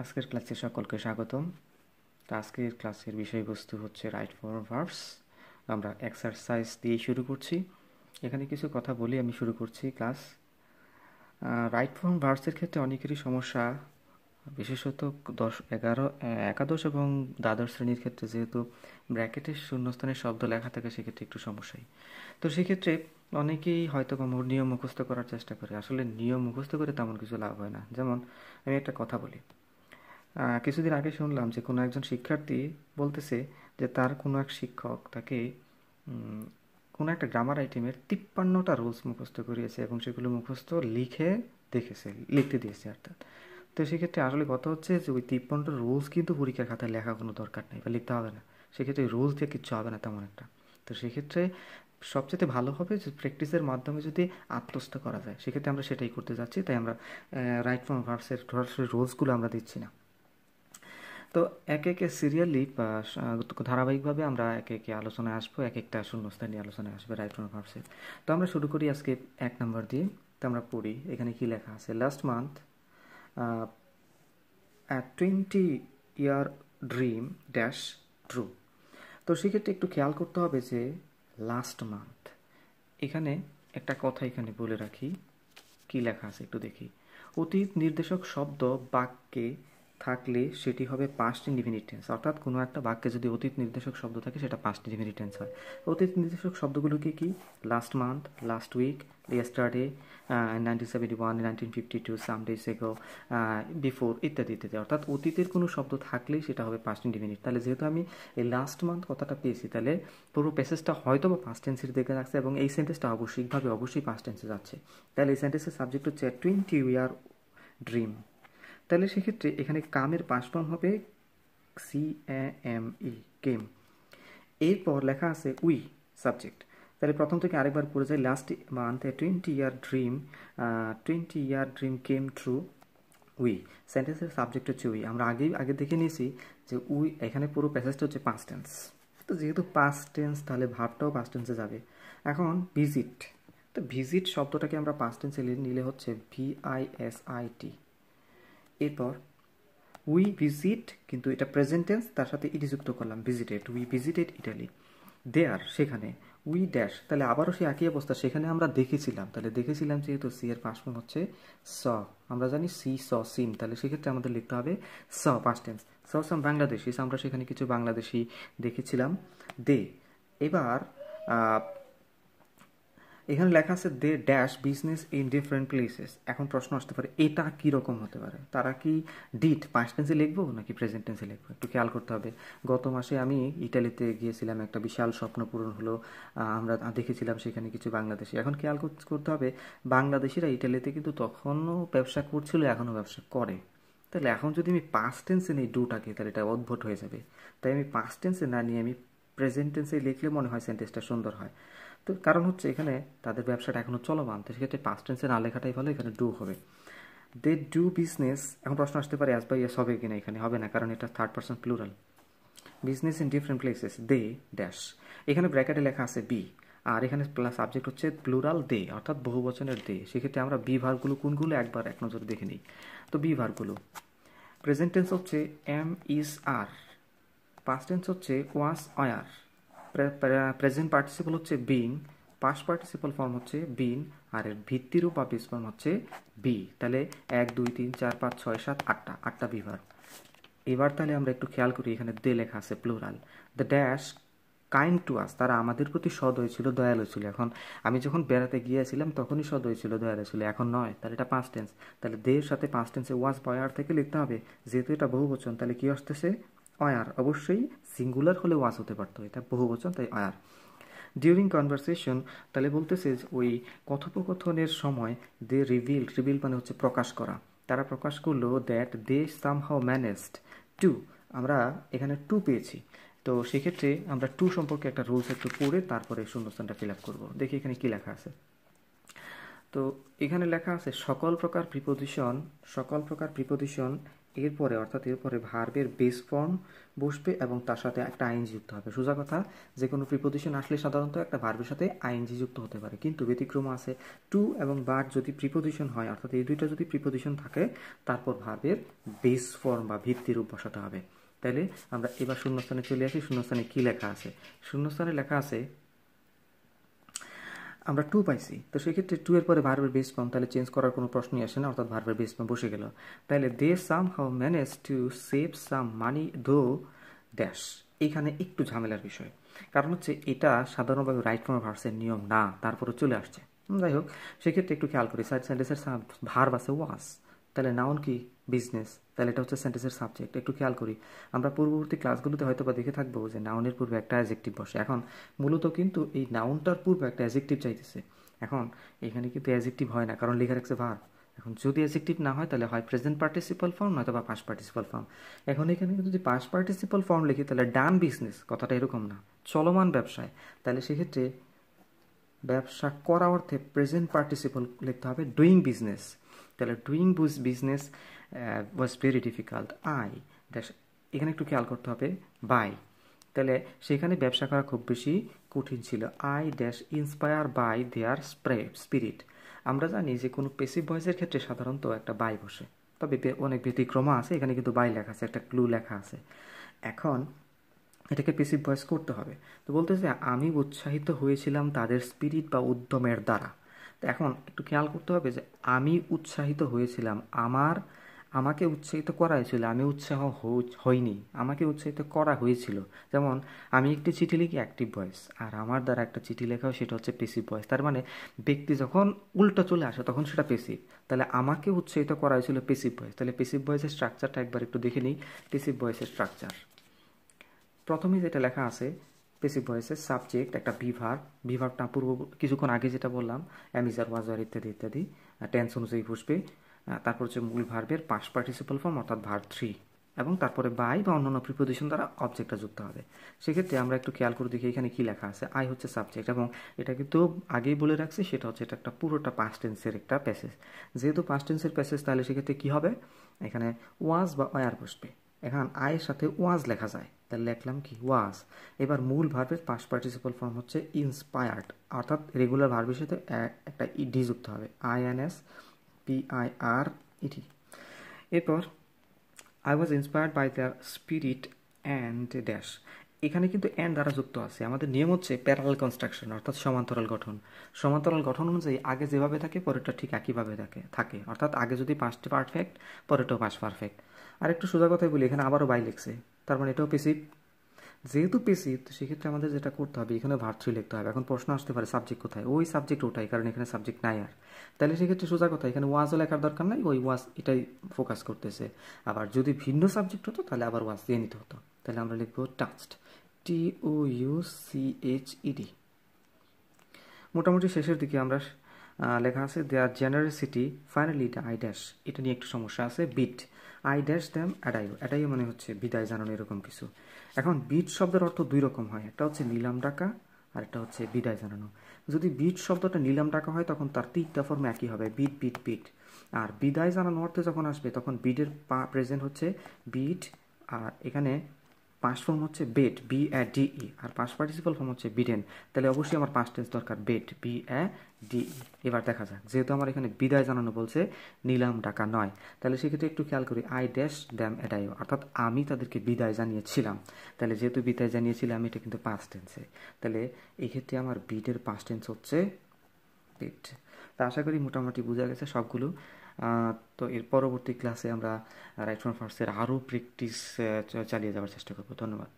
আজকের ক্লাসে সকলকে স্বাগতম তো আজকের ক্লাসের বিষয়বস্তু হচ্ছে রাইট ফর ভার্বস আমরা এক্সারসাইজ দিয়ে শুরু করছি এখানে কিছু কথা বলি আমি শুরু করছি ক্লাস রাইট ফর ভার্বসের ক্ষেত্রে অনেকেরই সমস্যা বিশেষত দশ এগারো একাদশ এবং দ্বাদশ শ্রেণীর ক্ষেত্রে যেহেতু ব্র্যাকেটের শূন্যস্থানে শব্দ লেখা থাকে সেক্ষেত্রে একটু সমস্যাই তো সেক্ষেত্রে অনেকেই হয়তো নিয়ম মুখস্থ করার চেষ্টা করে আসলে নিয়ম মুখস্থ করে তেমন কিছু লাভ হয় না যেমন আমি একটা কথা বলি কিছুদিন আগে শুনলাম যে কোনো একজন শিক্ষার্থী বলতেছে যে তার কোনো এক শিক্ষক তাকে কোনো একটা গ্রামার আইটেমের তিপ্পান্নটা রুলস মুখস্থ করিয়েছে এবং সেগুলো মুখস্থ লিখে দেখেছে লিখতে দিয়েছে অর্থাৎ তো সেক্ষেত্রে আসলে কথা হচ্ছে যে ওই তিপ্পান্নটা রুলস কিন্তু পরীক্ষার খাতায় লেখা কোনো দরকার নেই বা লিখতে হবে না সেক্ষেত্রে ওই রুলস দিয়ে কিচ্ছু হবে না তেমন একটা তো সেক্ষেত্রে সবচেয়ে ভালো হবে যে প্র্যাকটিসের মাধ্যমে যদি আত্মস্থ করা যায় সেক্ষেত্রে আমরা সেটাই করতে যাচ্ছি তাই আমরা রাইট ফ্রম ভার্সের সরাসরি রোলসগুলো আমরা দিচ্ছি না তো এক একে সিরিয়ালি ধারাবাহিকভাবে আমরা এক একে আলোচনায় আসবো এক একটা শূন্যস্থান আলোচনায় আসবে রাইট অন তো আমরা শুরু করি আজকে এক নম্বর দিয়ে তো আমরা পড়ি এখানে কি লেখা আছে last month twenty year dream dash true তো সেক্ষেত্রে একটু খেয়াল করতে হবে যে লাস্ট মান্থ এখানে একটা কথা এখানে বলে রাখি কি লেখা আছে একটু দেখি অতীত নির্দেশক শব্দ বাক্যে থাকলে সেটি হবে পাস্ট ইনডিফিনিট টেন্স অর্থাৎ কোনো একটা বাক্যে যদি অতীত নির্দেশক শব্দ থাকে সেটা পাস্ট ইনডিফিনিট টেন্স হয় অতীত নির্দেশক শব্দগুলোকে কি last month last week yesterday nineteen seventy one nineteen fifty two some days ago before ইত্যাদি ইত্যাদি অর্থাৎ অতীতের কোনো শব্দ থাকলেই সেটা হবে পাস্ট ইনডিফিনিট তাহলে যেহেতু আমি এই লাস্ট মান্থ কথাটা পেয়েছি তাহলে পুরো প্যাসেজটা হয়তো বা পাস্ট টেন্সের দিকে যাচ্ছে এবং এই সেন্টেন্সটা অবশ্যইভাবে অবশ্যই পাস্ট টেন্সে যাচ্ছে তাহলে এই সেন্টেন্সের সাবজেক্ট হচ্ছে টোয়েন্টি ইয়ার ড্রিম তাহলে সেক্ষেত্রে এখানে কামের পাস্ট ফর্ম হবে সি এম ই কেম এরপর লেখা আছে উই সাবজেক্ট তাহলে প্রথম থেকে আরেকবার পড়ে যায় লাস্ট মান্থে twenty year dream twenty year dream came true we সেন্টেন্সের সাবজেক্ট হচ্ছে উই আমরা আগেই আগে দেখে নিয়েছি যে উই এখানে পুরো প্যাসেজটা হচ্ছে পাঁচ টেন্স তো যেহেতু পাঁচ টেন্স তাহলে ভাবটাও পাঁচ টেন্সে যাবে এখন ভিজিট তো ভিজিট শব্দটাকে আমরা পাঁচ টেন্সে নিলে হচ্ছে V I S I T এরপর উই ভিজিট কিন্তু এটা প্রেজেন্টেন্স তার সাথে ইটি যুক্ত করলাম visited we visited Italy there সেখানে উই ড্যাশ তাহলে আবারও সেই একই অবস্থা সেখানে আমরা দেখেছিলাম তাহলে দেখেছিলাম যেহেতু সি এর পাশ হচ্ছে স আমরা জানি সি স সিম তাহলে সেক্ষেত্রে আমাদের লিখতে হবে স পাঁচ টেন্স স সাম বাংলাদেশি আমরা সেখানে কিছু বাংলাদেশি দেখেছিলাম দে এবার এখানে লেখা আছে they dash business in different places এখন প্রশ্ন আসতে পারে এটা কীরকম হতে পারে তারা কি ডিট পাঁচ টেন্সে লিখবো নাকি প্রেজেন্ট টেন্সে লিখবো একটু খেয়াল করতে হবে গত মাসে আমি ইটালিতে গিয়েছিলাম একটা বিশাল স্বপ্ন পূরণ হলো আমরা দেখেছিলাম সেখানে কিছু বাংলাদেশি এখন খেয়াল করতে হবে বাংলাদেশিরা ইটালিতে কিন্তু তখনও ব্যবসা করছিল এখনও ব্যবসা করে তাহলে এখন যদি আমি পাঁচ টেন্সে নিই ডুটাকে তাহলে এটা অদ্ভুত হয়ে যাবে তাই আমি পাঁচ টেন্সে না নিয়ে আমি প্রেজেন্ট টেন্সে লিখলে মনে হয় সেন্টেন্সটা সুন্দর হয় তো কারণ হচ্ছে এখানে তাদের ব্যবসাটা এখনও চলমান তো সেক্ষেত্রে পাস্ট টেন্সে না লেখাটাই ভালো এখানে ডু হবে দে ডু বিজনেস এখন প্রশ্ন আসতে পারে অ্যাজ বাই এস হবে কিনা এখানে হবে না কারণ এটা third person plural business in different places they dash এখানে ব্র্যাকেটে লেখা আছে বি আর এখানে প্লাস সাবজেক্ট হচ্ছে প্লুরাল দে অর্থাৎ বহু বচনের দে সেক্ষেত্রে আমরা বি ভারগুলো কোনগুলো একবার এক নজরে দেখে নিই তো বি ভারগুলো প্রেজেন্ট টেন্স হচ্ছে এম ইস আর পাস্ট টেন্স হচ্ছে ওয়াস আয়ার প্রেজেন্ট পার্টিসিপল হচ্ছে বিং পাস্ট পার্টিসিপল ফর্ম হচ্ছে বিন আর এর ভিত্তিরূপ বা বেস ফর্ম হচ্ছে বি তাহলে এক দুই তিন চার পাঁচ ছয় সাত আটটা আটটা বিভার এবার তাহলে আমরা একটু খেয়াল করি এখানে দে লেখা আছে plural the dash kind to us তারা আমাদের প্রতি সদয় ছিল দয়ালু ছিল এখন আমি যখন বেড়াতে গিয়েছিলাম তখনই সদয় ছিল দয়ালু ছিল এখন নয় তাহলে এটা পাঁচ টেন্স তাহলে দের সাথে পাঁচ টেন্সে ওয়াজ বয়ার থেকে লিখতে হবে যেহেতু এটা বহু বচন তাহলে কি আসতেছে আয়ার অবশ্যই সিঙ্গুলার হলে ওয়াজ হতে পারতো এটা বহু বচন তাই আয়ার ডিউরিং কনভারসেশন তাহলে বলতেছে ওই কথোপকথনের সময় দে রিভিল রিভিল মানে হচ্ছে প্রকাশ করা তারা প্রকাশ করলো that they somehow managed to আমরা এখানে টু পেয়েছি তো সেক্ষেত্রে আমরা টু সম্পর্কে একটা রুলস একটু পড়ে তারপরে শূন্যস্থানটা ফিল আপ করবো দেখি এখানে কী লেখা আছে তো এখানে লেখা আছে সকল প্রকার প্রিপোজিশন সকল প্রকার প্রিপোজিশন এরপরে অর্থাৎ এরপরে ভার্বের বেস ফর্ম বসবে এবং তার সাথে একটা আইনজি যুক্ত হবে সোজা কথা যে কোনো প্রিপোজিশন আসলে সাধারণত একটা ভার্বের সাথে আইনজি যুক্ত হতে পারে কিন্তু ব্যতিক্রম আছে টু এবং বার যদি প্রিপোজিশন হয় অর্থাৎ এই দুইটা যদি প্রিপোজিশন থাকে তারপর ভার্বের বেস ফর্ম বা রূপ বসাতে হবে তাহলে আমরা এবার শূন্যস্থানে চলে আসি শূন্যস্থানে কী লেখা আছে শূন্যস্থানে লেখা আছে আমরা টু পাইছি তো সেক্ষেত্রে টু এর পরে ভার্বের বেস ফর্ম তাহলে চেঞ্জ করার কোনো প্রশ্নই আসে না অর্থাৎ ভার্বের বেস ফর্ম বসে গেল তাহলে they somehow manage to save some money though dash এখানে একটু ঝামেলার বিষয় কারণ হচ্ছে এটা সাধারণভাবে রাইট ফর্ম ভার্সের নিয়ম না তারপরে চলে আসছে যাই হোক সেক্ষেত্রে একটু খেয়াল করি সাইড সাইডেসের ভার্ব আছে ওয়াস তাহলে নাউন কি বিজনেস তাহলে এটা হচ্ছে সেন্টেন্সের সাবজেক্ট একটু খেয়াল করি আমরা পূর্ববর্তী ক্লাসগুলোতে হয়তো বা দেখে থাকবো যে নাউনের পূর্বে একটা অ্যাজেক্টিভ বসে এখন মূলত কিন্তু এই নাউনটার পূর্বে একটা অ্যাজেক্টিভ চাইতেছে এখন এখানে কিন্তু অ্যাজেক্টিভ হয় না কারণ লেখা রাখছে ভার এখন যদি অ্যাজেক্টিভ না হয় তাহলে হয় প্রেজেন্ট পার্টিসিপাল ফর্ম নয়তো বা পাস পার্টিসিপাল ফর্ম এখন এখানে যদি পাস পার্টিসিপাল ফর্ম লিখি তাহলে ডান বিজনেস কথাটা এরকম না চলমান ব্যবসায় তাহলে সেক্ষেত্রে ব্যবসা করা অর্থে প্রেজেন্ট পার্টিসিপল লিখতে হবে ডুইং বিজনেস তাহলে doing business was very difficult I এখানে একটু খেয়াল করতে হবে বাই তাহলে সেখানে ব্যবসা করা খুব বেশি কঠিন ছিল I dash inspire by their spray spirit আমরা জানি যে কোনো পেসিভ ভয়েসের ক্ষেত্রে সাধারণত একটা বাই বসে তবে অনেক ব্যতিক্রমা আছে এখানে কিন্তু বাই লেখা আছে একটা ক্লু লেখা আছে এখন এটাকে পেসিভ ভয়েস করতে হবে তো বলতেছে আমি উৎসাহিত হয়েছিলাম তাদের স্পিরিট বা উদ্যমের দ্বারা তো এখন একটু খেয়াল করতে হবে যে আমি উৎসাহিত হয়েছিলাম আমার আমাকে উৎসাহিত করা হয়েছিল আমি উৎসাহ হইনি আমাকে উৎসাহিত করা হয়েছিল যেমন আমি একটি চিঠি লিখি অ্যাক্টিভ ভয়েস আর আমার দ্বারা একটা চিঠি লেখাও সেটা হচ্ছে পেসিভ ভয়েস তার মানে ব্যক্তি যখন উল্টো চলে আসে তখন সেটা পেসিভ তাহলে আমাকে উৎসাহিত করা হয়েছিল পেসিভ ভয়েস তাহলে পেসিভ ভয়েসের স্ট্রাকচারটা একবার একটু দেখে নিই পেসিভ ভয়েসের স্ট্রাকচার প্রথমে যেটা লেখা আছে পেসিভ ভয়েসের সাবজেক্ট একটা বিভার বিভারটা পূর্ব কিছুক্ষণ আগে যেটা বললাম অ্যামিজার ওয়াজার ইত্যাদি ইত্যাদি টেন্স অনুযায়ী বসবে তারপর হচ্ছে মূল ভার্বের পাস পার্টিসিপাল ফর্ম অর্থাৎ ভার থ্রি এবং তারপরে বাই বা অন্যান্য প্রিপোজিশন দ্বারা অবজেক্টটা যুক্ত হবে সেক্ষেত্রে আমরা একটু খেয়াল করে দেখি এখানে কি লেখা আছে আই হচ্ছে সাবজেক্ট এবং এটা কিন্তু আগেই বলে রাখছি সেটা হচ্ছে এটা একটা পুরোটা পাস্ট টেন্সের একটা প্যাসেজ যেহেতু পাস্ট টেন্সের প্যাসেজ তাহলে সেক্ষেত্রে কী হবে এখানে ওয়াজ বা ওয়ার বসবে এখন আয়ের সাথে ওয়াজ লেখা যায় তাহলে লিখলাম কি ওয়াজ এবার মূল ভার্বের পাস পার্টিসিপাল ফর্ম হচ্ছে ইন্সপায়ার্ড অর্থাৎ রেগুলার ভার্বের সাথে একটা ইডি যুক্ত হবে I N S P I R ED এরপর I was inspired by the spirit and dash এখানে কিন্তু অ্যান্ড দ্বারা যুক্ত আছে আমাদের নিয়ম হচ্ছে প্যারাল কনস্ট্রাকশন অর্থাৎ সমান্তরাল গঠন সমান্তরাল গঠন অনুযায়ী আগে যেভাবে থাকে পরেরটা ঠিক একইভাবে থাকে থাকে অর্থাৎ আগে যদি পাঁচটি পারফেক্ট পরেরটাও পাঁচ পারফেক্ট আর একটু সোজা কথাই বলি এখানে আবারও বাই লিখছে তার মানে এটাও পেসিভ যেহেতু পেসিভ তো সেক্ষেত্রে আমাদের যেটা করতে হবে এখানে ভার লিখতে হবে এখন প্রশ্ন আসতে পারে সাবজেক্ট কোথায় ওই সাবজেক্ট ওটাই কারণ এখানে সাবজেক্ট নাই আর তাহলে সেক্ষেত্রে সোজা কথা এখানে ওয়াজও লেখার দরকার নাই ওই ওয়াজ এটাই ফোকাস করতেছে আবার যদি ভিন্ন সাবজেক্ট হতো তাহলে আবার ওয়াজ দিয়ে নিতে হতো তাহলে আমরা লিখবো touched T O U C H ED মোটামুটি শেষের দিকে আমরা লেখা আছে জেনারেল জেনারেসিটি ফাইনালি এটা আই ড্যাশ এটা নিয়ে একটু সমস্যা আছে bid I dash them adieu adieu মানে হচ্ছে বিদায় জানানো এরকম কিছু এখন বিট শব্দের অর্থ দুই রকম হয় একটা হচ্ছে নিলাম ডাকা আর একটা হচ্ছে বিদায় জানানো যদি বিট শব্দটা নিলাম ডাকা হয় তখন তার তিনটা ফর্ম একই হবে বিট বিট বিট আর বিদায় জানানো অর্থে যখন আসবে তখন বিটের পা প্রেজেন্ট হচ্ছে বিট আর এখানে পাস্ট ফর্ম হচ্ছে bade B A D E আর পাস্ট পার্টিসিপাল ফর্ম হচ্ছে বিডেন তাহলে অবশ্যই আমার পাস্ট টেন্স দরকার bade B A D E এবার দেখা যাক যেহেতু আমার এখানে বিদায় জানানো বলছে নিলাম ডাকা নয় তাহলে সেক্ষেত্রে একটু খেয়াল করি আই ড্যাশ ড্যাম এডাইও অর্থাৎ আমি তাদেরকে বিদায় জানিয়েছিলাম তাহলে যেহেতু বিদায় জানিয়েছিলাম এটা কিন্তু পাস্ট টেন্সে তাহলে এই ক্ষেত্রে আমার বিডের পাস্ট টেন্স হচ্ছে বিড তা আশা করি মোটামুটি বোঝা গেছে সবগুলো তো এর পরবর্তী ক্লাসে আমরা রাইট ফ্রম ফার্স্টের আরও প্র্যাকটিস চালিয়ে যাওয়ার চেষ্টা করবো ধন্যবাদ